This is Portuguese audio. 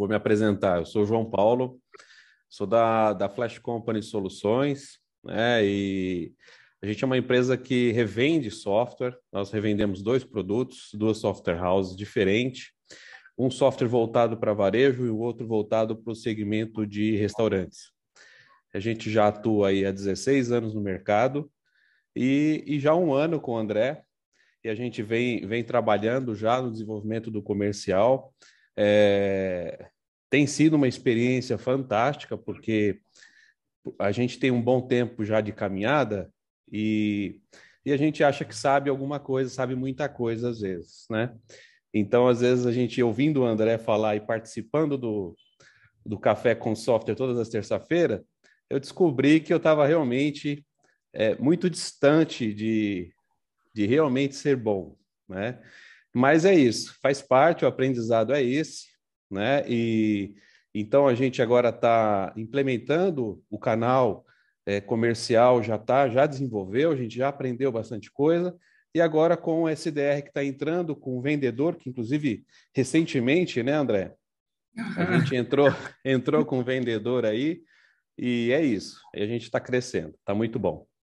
Vou me apresentar. Eu sou João Paulo, sou da, da Flash Company Soluções, né? E a gente é uma empresa que revende software. Nós revendemos dois produtos, duas software houses diferentes. Um software voltado para varejo e o outro voltado para o segmento de restaurantes. A gente já atua aí há 16 anos no mercado e, e já um ano com o André. E a gente vem, vem trabalhando já no desenvolvimento do comercial é, tem sido uma experiência fantástica, porque a gente tem um bom tempo já de caminhada e, e a gente acha que sabe alguma coisa, sabe muita coisa às vezes, né? Então, às vezes, a gente ouvindo o André falar e participando do, do Café com Software todas as terça-feiras, eu descobri que eu estava realmente é, muito distante de, de realmente ser bom, né? Mas é isso, faz parte, o aprendizado é esse, né? E então a gente agora está implementando o canal é, comercial, já está, já desenvolveu, a gente já aprendeu bastante coisa. E agora com o SDR que está entrando, com o vendedor, que inclusive recentemente, né, André? A gente entrou, entrou com o vendedor aí e é isso. E a gente está crescendo, está muito bom.